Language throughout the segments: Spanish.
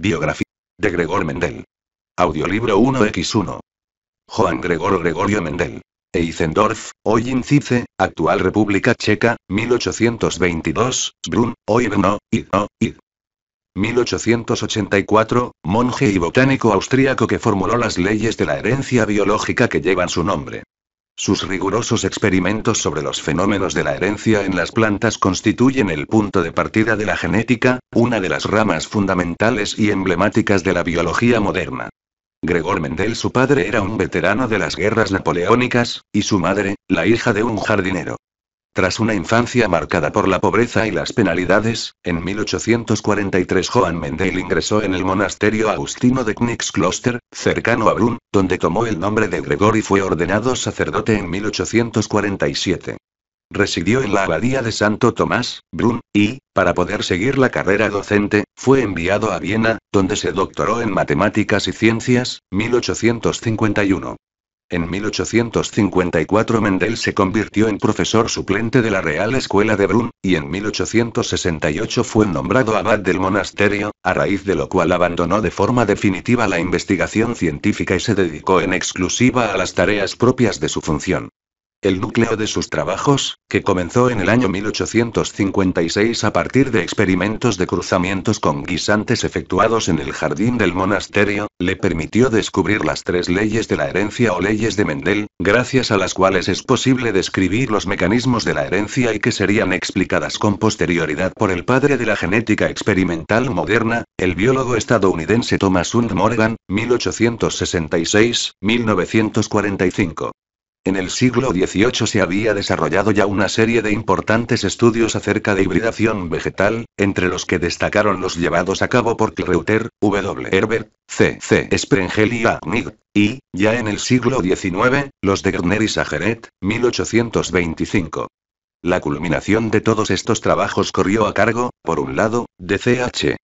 Biografía de Gregor Mendel. Audiolibro 1x1. Juan Gregor Gregorio Mendel. Eizendorf, Incice, actual República Checa, 1822, Brun, Brno, no, Id. 1884, monje y botánico austríaco que formuló las leyes de la herencia biológica que llevan su nombre. Sus rigurosos experimentos sobre los fenómenos de la herencia en las plantas constituyen el punto de partida de la genética, una de las ramas fundamentales y emblemáticas de la biología moderna. Gregor Mendel su padre era un veterano de las guerras napoleónicas, y su madre, la hija de un jardinero. Tras una infancia marcada por la pobreza y las penalidades, en 1843 Joan Mendel ingresó en el monasterio agustino de Knixkloster, cercano a Brun, donde tomó el nombre de Gregor y fue ordenado sacerdote en 1847. Residió en la abadía de Santo Tomás, Brun, y, para poder seguir la carrera docente, fue enviado a Viena, donde se doctoró en matemáticas y ciencias, 1851. En 1854 Mendel se convirtió en profesor suplente de la Real Escuela de Brun, y en 1868 fue nombrado abad del monasterio, a raíz de lo cual abandonó de forma definitiva la investigación científica y se dedicó en exclusiva a las tareas propias de su función. El núcleo de sus trabajos, que comenzó en el año 1856 a partir de experimentos de cruzamientos con guisantes efectuados en el jardín del monasterio, le permitió descubrir las tres leyes de la herencia o leyes de Mendel, gracias a las cuales es posible describir los mecanismos de la herencia y que serían explicadas con posterioridad por el padre de la genética experimental moderna, el biólogo estadounidense Thomas Hunt Morgan, 1866-1945. En el siglo XVIII se había desarrollado ya una serie de importantes estudios acerca de hibridación vegetal, entre los que destacaron los llevados a cabo por Kleuter, W. Herbert, C. C. Sprengel y A. y, ya en el siglo XIX, los de Gardner y Sageret, 1825. La culminación de todos estos trabajos corrió a cargo, por un lado, de H.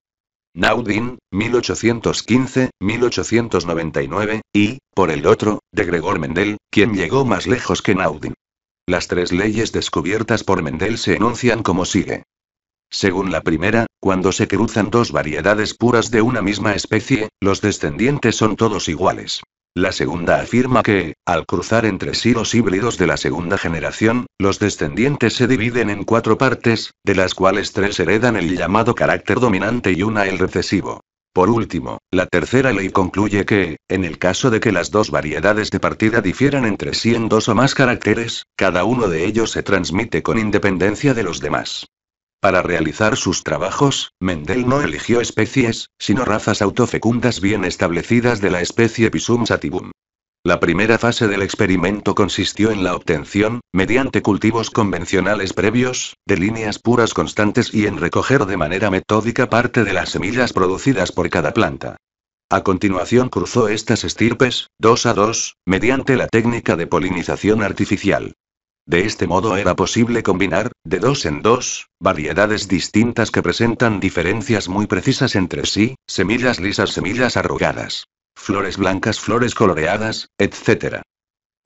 Naudin, 1815-1899, y, por el otro, de Gregor Mendel, quien llegó más lejos que Naudin. Las tres leyes descubiertas por Mendel se enuncian como sigue. Según la primera, cuando se cruzan dos variedades puras de una misma especie, los descendientes son todos iguales. La segunda afirma que, al cruzar entre sí los híbridos de la segunda generación, los descendientes se dividen en cuatro partes, de las cuales tres heredan el llamado carácter dominante y una el recesivo. Por último, la tercera ley concluye que, en el caso de que las dos variedades de partida difieran entre sí en dos o más caracteres, cada uno de ellos se transmite con independencia de los demás. Para realizar sus trabajos, Mendel no eligió especies, sino razas autofecundas bien establecidas de la especie Pisum sativum. La primera fase del experimento consistió en la obtención, mediante cultivos convencionales previos, de líneas puras constantes y en recoger de manera metódica parte de las semillas producidas por cada planta. A continuación cruzó estas estirpes, dos a dos, mediante la técnica de polinización artificial. De este modo era posible combinar, de dos en dos, variedades distintas que presentan diferencias muy precisas entre sí, semillas lisas, semillas arrugadas, flores blancas, flores coloreadas, etc.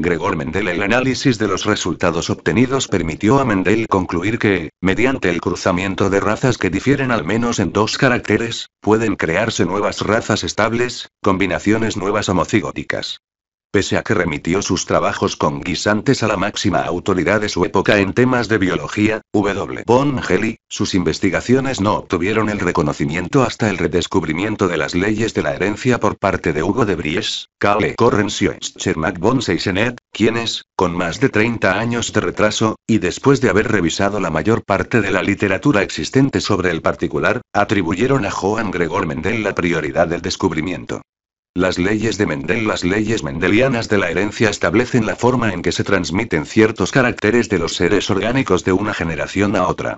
Gregor Mendel El análisis de los resultados obtenidos permitió a Mendel concluir que, mediante el cruzamiento de razas que difieren al menos en dos caracteres, pueden crearse nuevas razas estables, combinaciones nuevas homocigóticas. Pese a que remitió sus trabajos con guisantes a la máxima autoridad de su época en temas de biología, W. von Heli, sus investigaciones no obtuvieron el reconocimiento hasta el redescubrimiento de las leyes de la herencia por parte de Hugo de Bries, Kale Correncio Schermack von Seisenet, quienes, con más de 30 años de retraso, y después de haber revisado la mayor parte de la literatura existente sobre el particular, atribuyeron a Johann Gregor Mendel la prioridad del descubrimiento. Las leyes de Mendel Las leyes mendelianas de la herencia establecen la forma en que se transmiten ciertos caracteres de los seres orgánicos de una generación a otra.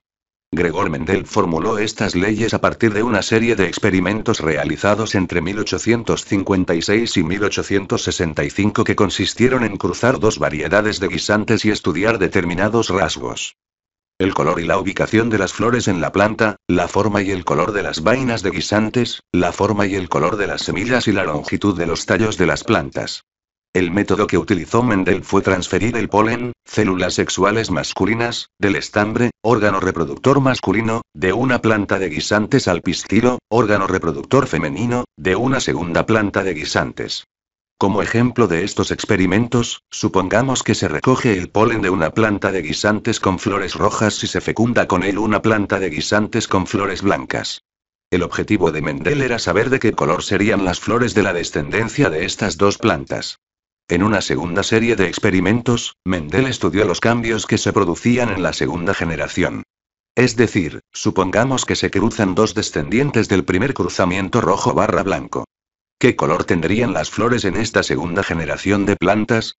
Gregor Mendel formuló estas leyes a partir de una serie de experimentos realizados entre 1856 y 1865 que consistieron en cruzar dos variedades de guisantes y estudiar determinados rasgos el color y la ubicación de las flores en la planta, la forma y el color de las vainas de guisantes, la forma y el color de las semillas y la longitud de los tallos de las plantas. El método que utilizó Mendel fue transferir el polen, células sexuales masculinas, del estambre, órgano reproductor masculino, de una planta de guisantes al pistilo, órgano reproductor femenino, de una segunda planta de guisantes. Como ejemplo de estos experimentos, supongamos que se recoge el polen de una planta de guisantes con flores rojas y se fecunda con él una planta de guisantes con flores blancas. El objetivo de Mendel era saber de qué color serían las flores de la descendencia de estas dos plantas. En una segunda serie de experimentos, Mendel estudió los cambios que se producían en la segunda generación. Es decir, supongamos que se cruzan dos descendientes del primer cruzamiento rojo barra blanco. ¿Qué color tendrían las flores en esta segunda generación de plantas?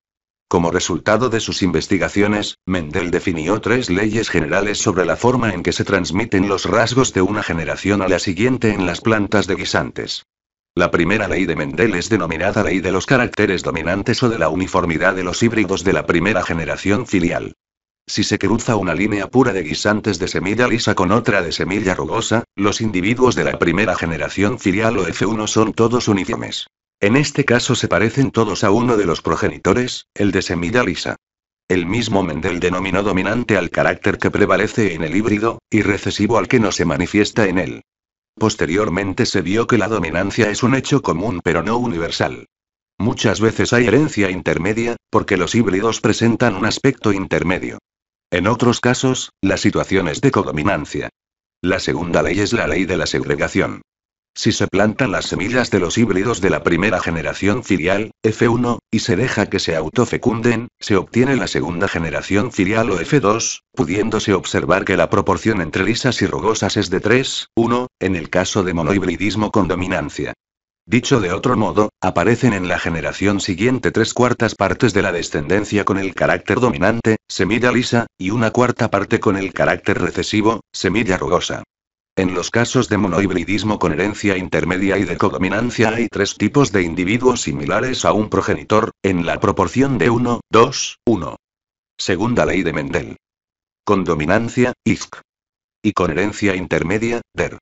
Como resultado de sus investigaciones, Mendel definió tres leyes generales sobre la forma en que se transmiten los rasgos de una generación a la siguiente en las plantas de guisantes. La primera ley de Mendel es denominada ley de los caracteres dominantes o de la uniformidad de los híbridos de la primera generación filial. Si se cruza una línea pura de guisantes de semilla lisa con otra de semilla rugosa, los individuos de la primera generación filial o F1 son todos uniformes. En este caso se parecen todos a uno de los progenitores, el de semilla lisa. El mismo Mendel denominó dominante al carácter que prevalece en el híbrido, y recesivo al que no se manifiesta en él. Posteriormente se vio que la dominancia es un hecho común pero no universal. Muchas veces hay herencia intermedia, porque los híbridos presentan un aspecto intermedio. En otros casos, la situación es de codominancia. La segunda ley es la ley de la segregación. Si se plantan las semillas de los híbridos de la primera generación filial, F1, y se deja que se autofecunden, se obtiene la segunda generación filial o F2, pudiéndose observar que la proporción entre lisas y rugosas es de 3, 1, en el caso de monohibridismo con dominancia. Dicho de otro modo, aparecen en la generación siguiente tres cuartas partes de la descendencia con el carácter dominante, semilla lisa, y una cuarta parte con el carácter recesivo, semilla rugosa. En los casos de monohibridismo con herencia intermedia y de codominancia hay tres tipos de individuos similares a un progenitor, en la proporción de 1, 2, 1. Segunda ley de Mendel. Con dominancia, ISC. Y con herencia intermedia, DER.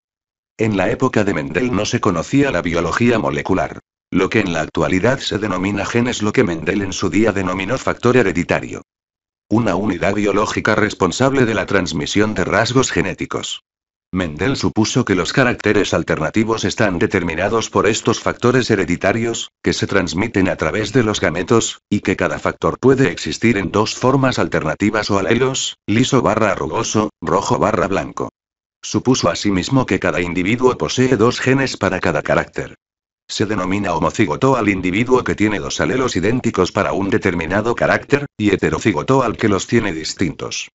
En la época de Mendel no se conocía la biología molecular. Lo que en la actualidad se denomina gen es lo que Mendel en su día denominó factor hereditario. Una unidad biológica responsable de la transmisión de rasgos genéticos. Mendel supuso que los caracteres alternativos están determinados por estos factores hereditarios, que se transmiten a través de los gametos, y que cada factor puede existir en dos formas alternativas o alelos, liso barra rugoso, rojo barra blanco. Supuso asimismo que cada individuo posee dos genes para cada carácter. Se denomina homocigoto al individuo que tiene dos alelos idénticos para un determinado carácter, y heterocigoto al que los tiene distintos.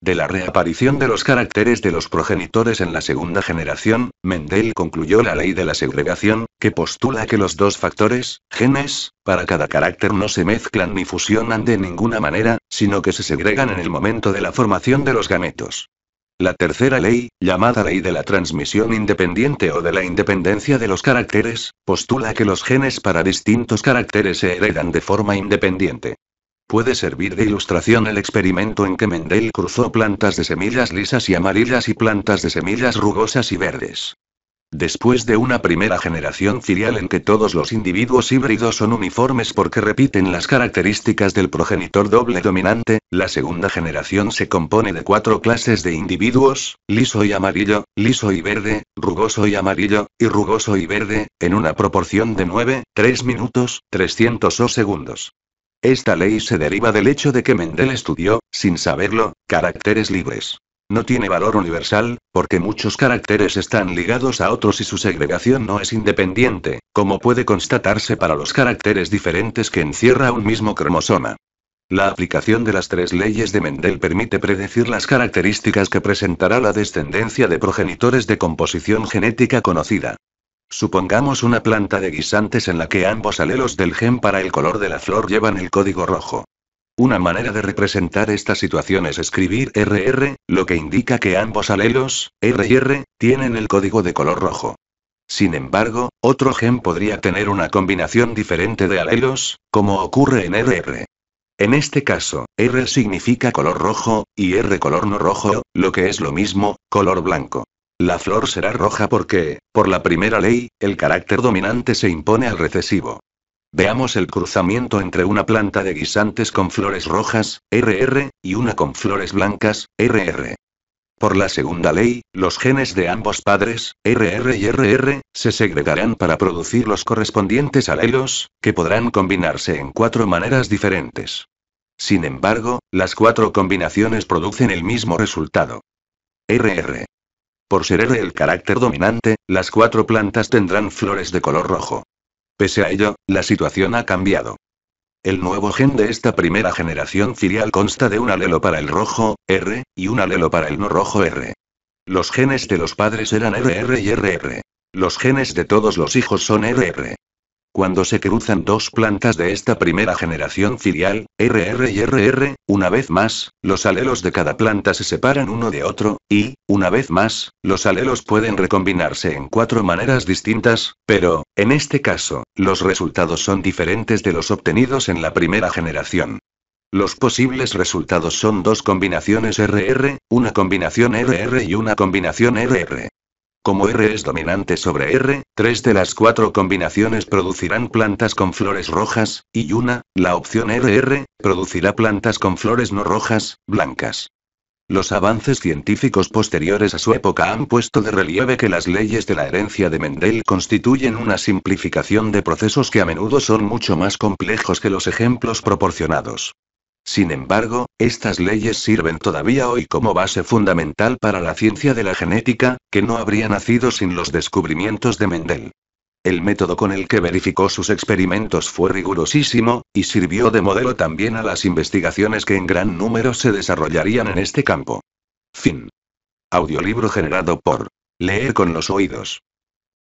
De la reaparición de los caracteres de los progenitores en la segunda generación, Mendel concluyó la ley de la segregación, que postula que los dos factores, genes, para cada carácter no se mezclan ni fusionan de ninguna manera, sino que se segregan en el momento de la formación de los gametos. La tercera ley, llamada ley de la transmisión independiente o de la independencia de los caracteres, postula que los genes para distintos caracteres se heredan de forma independiente. Puede servir de ilustración el experimento en que Mendel cruzó plantas de semillas lisas y amarillas y plantas de semillas rugosas y verdes. Después de una primera generación filial en que todos los individuos híbridos son uniformes porque repiten las características del progenitor doble dominante, la segunda generación se compone de cuatro clases de individuos, liso y amarillo, liso y verde, rugoso y amarillo, y rugoso y verde, en una proporción de 9, 3 minutos, 300 o segundos. Esta ley se deriva del hecho de que Mendel estudió, sin saberlo, caracteres libres. No tiene valor universal, porque muchos caracteres están ligados a otros y su segregación no es independiente, como puede constatarse para los caracteres diferentes que encierra un mismo cromosoma. La aplicación de las tres leyes de Mendel permite predecir las características que presentará la descendencia de progenitores de composición genética conocida. Supongamos una planta de guisantes en la que ambos alelos del gen para el color de la flor llevan el código rojo. Una manera de representar esta situación es escribir RR, lo que indica que ambos alelos, R y R, tienen el código de color rojo. Sin embargo, otro gen podría tener una combinación diferente de alelos, como ocurre en RR. En este caso, R significa color rojo, y R color no rojo, lo que es lo mismo, color blanco. La flor será roja porque, por la primera ley, el carácter dominante se impone al recesivo. Veamos el cruzamiento entre una planta de guisantes con flores rojas, RR, y una con flores blancas, RR. Por la segunda ley, los genes de ambos padres, RR y RR, se segregarán para producir los correspondientes alelos, que podrán combinarse en cuatro maneras diferentes. Sin embargo, las cuatro combinaciones producen el mismo resultado. RR. Por ser R el carácter dominante, las cuatro plantas tendrán flores de color rojo. Pese a ello, la situación ha cambiado. El nuevo gen de esta primera generación filial consta de un alelo para el rojo, R, y un alelo para el no rojo, R. Los genes de los padres eran RR y RR. Los genes de todos los hijos son RR. Cuando se cruzan dos plantas de esta primera generación filial, RR y RR, una vez más, los alelos de cada planta se separan uno de otro, y, una vez más, los alelos pueden recombinarse en cuatro maneras distintas, pero, en este caso, los resultados son diferentes de los obtenidos en la primera generación. Los posibles resultados son dos combinaciones RR, una combinación RR y una combinación RR. Como R es dominante sobre R, tres de las cuatro combinaciones producirán plantas con flores rojas, y una, la opción RR, producirá plantas con flores no rojas, blancas. Los avances científicos posteriores a su época han puesto de relieve que las leyes de la herencia de Mendel constituyen una simplificación de procesos que a menudo son mucho más complejos que los ejemplos proporcionados. Sin embargo, estas leyes sirven todavía hoy como base fundamental para la ciencia de la genética, que no habría nacido sin los descubrimientos de Mendel. El método con el que verificó sus experimentos fue rigurosísimo, y sirvió de modelo también a las investigaciones que en gran número se desarrollarían en este campo. Fin. Audiolibro generado por Leer con los oídos.